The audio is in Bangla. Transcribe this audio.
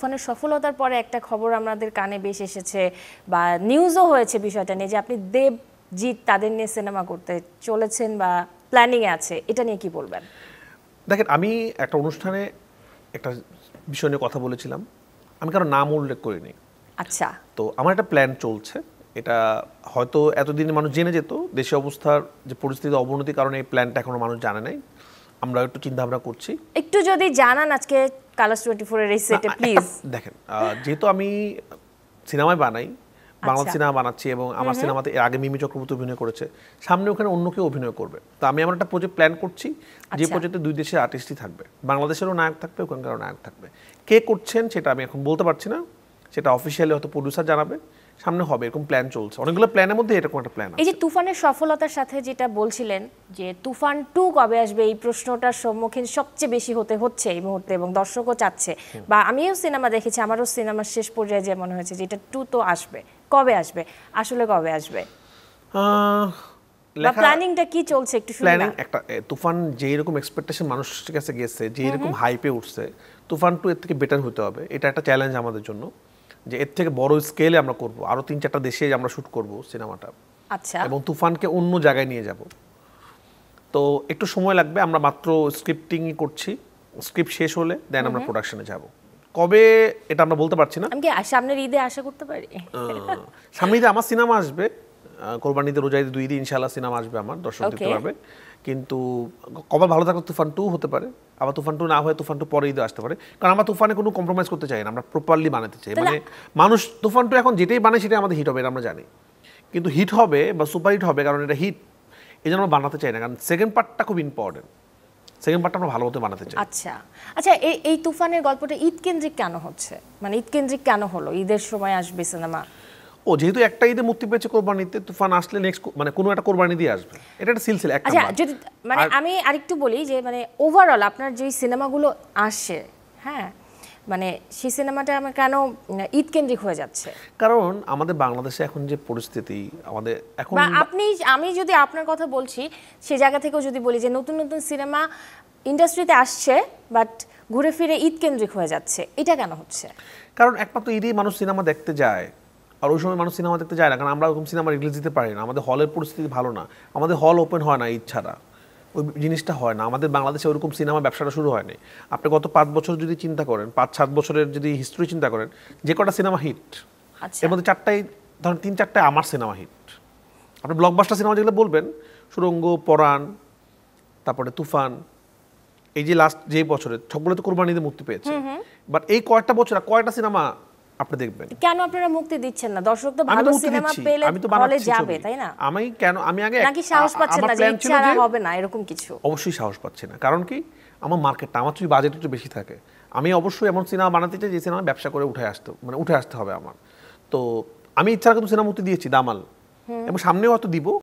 ফোনে সফলতার পরে একটা খবর আমাদের কানে বেশ এসেছে বা নিউজও হয়েছে বিষয়টা নিয়ে যে আপনি দেব জিৎ তাদের নিয়ে সিনেমা করতে চলেছেন বা প্ল্যানিংয়ে আছে এটা নিয়ে কি বলবেন দেখেন আমি একটা অনুষ্ঠানে একটা বিষয় নিয়ে কথা বলেছিলাম আমি কারো নাম উল্লেখ করিনি আচ্ছা তো আমার একটা প্ল্যান চলছে এটা হয়তো এতদিন মানুষ জেনে যেত দেশে অবস্থার যে পরিস্থিতি অবনতির কারণে এই প্ল্যানটা এখনও মানুষ জানে নাই আমরা একটু চিন্তা ভাবনা করছি একটু যদি জানান আজকে কালার্স টোয়েন্টি ফোর এর এই সেটে প্লিজ দেখেন যেহেতু আমি সিনেমায় বানাই বাংলা আচ্ছা। সিনেমা বানাচ্ছি এবং আমার সিনেমাতে আগে মিমি চক্রবর্তী অভিনয় করেছে সামনে ওখানে অন্য কেউ অভিনয় করবে তো আমি আমার একটা প্রজেক্ট প্ল্যান করছি যে প্রজেক্টে আচ্ছা। দুই দেশের আর্টিস্টই থাকবে বাংলাদেশেরও নায়ক থাকবে ওখানকারও নায়ক থাকবে কে করছেন সেটা আমি এখন বলতে পারছি না সেটা অফিসিয়ালি হয়তো প্রডিউসার জানাবে সামনে হবে এরকম প্ল্যান চলছে অনেকগুলো প্ল্যানের মধ্যে এরকম একটা প্ল্যান এই যে তুফানের সফলতার সাথে যেটা বলছিলেন যে তুফান টু কবে আসবে এই প্রশ্নটার সম্মুখীন সবচেয়ে বেশি হতে হচ্ছে এই মুহূর্তে এবং দর্শকও চাচ্ছে বা আমিও সিনেমা দেখেছি আমারও সিনেমার শেষ পর্যায়ে যেমন হয়েছে যে এটা টু তো আসবে কবে আসবে আসলে কবে আসবে প্ল্যানিংটা কি চলছে একটু প্ল্যানিং একটা তুফান যেই রকম এক্সপেকটেশন মানুষের কাছে গেছে যে এরকম হাইপে উঠছে তুফান টু এর থেকে বেটার হতে হবে এটা একটা চ্যালেঞ্জ আমাদের জন্য যে এর থেকে বড় স্কেলে আমরা করব আরও তিন চারটা দেশে আমরা শ্যুট করব সিনেমাটা আচ্ছা এবং তুফানকে অন্য জায়গায় নিয়ে যাব তো একটু সময় লাগবে আমরা মাত্র স্ক্রিপ্টিংই করছি স্ক্রিপ্ট শেষ হলে দেন আমরা প্রোডাকশনে যাব কবে এটা আমরা বলতে পারছি না আমি সামনের ঈদে আশা করতে পারি সামনের ঈদে আমার সিনেমা আসবে কোরবানিতে রোজাইতে দুই দিন ইনশাআল্লাহ সিনেমা আসবে আমার দর্শক দেখতে পারবেন কিন্তু কবার ভালো থাকলে তুফান টু হতে পারে আবার তুফান টু না হয় তুফান টু পরে ঈদে আসতে পারে কারণ আমরা তুফানে কোনো কম্প্রোমাইজ করতে চাই না আমরা প্রপারলি বানাতে চাই মানে মানুষ তুফান টু এখন যেটাই বানায় সেটাই আমাদের হিট হবে আমরা জানি কিন্তু হিট হবে বা সুপার হিট হবে কারণ এটা হিট এই জন্য আমরা বানাতে চাই না কারণ সেকেন্ড পার্টটা খুব ইম্পর্টেন্ট সেকেন্ড পার্টটা আমরা ভালো মতো বানাতে চাই আচ্ছা আচ্ছা এই এই তুফানের গল্পটা ঈদ কেন্দ্রিক কেন হচ্ছে মানে ঈদ কেন্দ্রিক কেন হলো ঈদের সময় আসবে সিনেমা ও যেহেতু একটা ঈদে মুক্তি পেয়েছে কোরবানিতে তুফান আসলে নেক্সট মানে কোনো একটা কোরবানি দিয়ে আসবে এটা একটা সিলসিলা আচ্ছা যদি মানে আমি আরেকটু বলি যে মানে ওভারঅল আপনার যে সিনেমাগুলো আসে হ্যাঁ মানে সেই সিনেমাটা আমার কেন ঈদ কেন্দ্রিক হয়ে যাচ্ছে কারণ আমাদের বাংলাদেশে এখন যে পরিস্থিতি আমাদের এখন আপনি আমি যদি আপনার কথা বলছি সে জায়গা থেকেও যদি বলি যে নতুন নতুন সিনেমা ইন্ডাস্ট্রিতে আসছে বাট ঘুরে ফিরে ঈদ কেন্দ্রিক হয়ে যাচ্ছে এটা কেন হচ্ছে কারণ একমাত্র ঈদেই মানুষ সিনেমা দেখতে যায় আর ওই সময় মানুষ সিনেমা দেখতে যায় না কারণ আমরা ওরকম সিনেমা রিলিজ দিতে পারি না আমাদের হলের পরিস্থিতি ভালো না আমাদের হল ওপেন হয় না ইচ্ছারা ওই জিনিসটা হয় না আমাদের বাংলাদেশে ওরকম সিনেমা ব্যবসাটা শুরু হয়নি আপনি গত পাঁচ বছর যদি চিন্তা করেন পাঁচ সাত বছরের যদি হিস্ট্রি চিন্তা করেন যে কটা সিনেমা হিট আচ্ছা। এর মধ্যে চারটাই ধরেন তিন চারটায় আমার সিনেমা হিট আপনি ব্লকবাস্টার সিনেমা যেগুলো বলবেন সুরঙ্গ পরাণ তারপরে তুফান এই যে লাস্ট যে বছরে সবগুলো তো কোরবানিতে মুক্তি পেয়েছে বাট এই কয়েকটা বছর কয়েকটা সিনেমা আপনি দেখবেন কেন আপনারা মুক্তি দিচ্ছেন না দর্শক তো ভালো সিনেমা পেলে আমি তো যাবে তাই না আমি কেন আমি আগে নাকি সাহস পাচ্ছেন না যে ইচ্ছা হবে না এরকম কিছু অবশ্যই সাহস না কারণ কি আমার মার্কেটটা আমার যদি বাজেট একটু বেশি থাকে আমি অবশ্যই এমন সিনেমা বানাতে চাই যে সিনেমা ব্যবসা করে উঠে আসতে মানে উঠে আসতে হবে আমার তো আমি ইচ্ছা কিন্তু সিনেমা মুক্তি দিয়েছি দামাল এবং সামনেও হয়তো দিব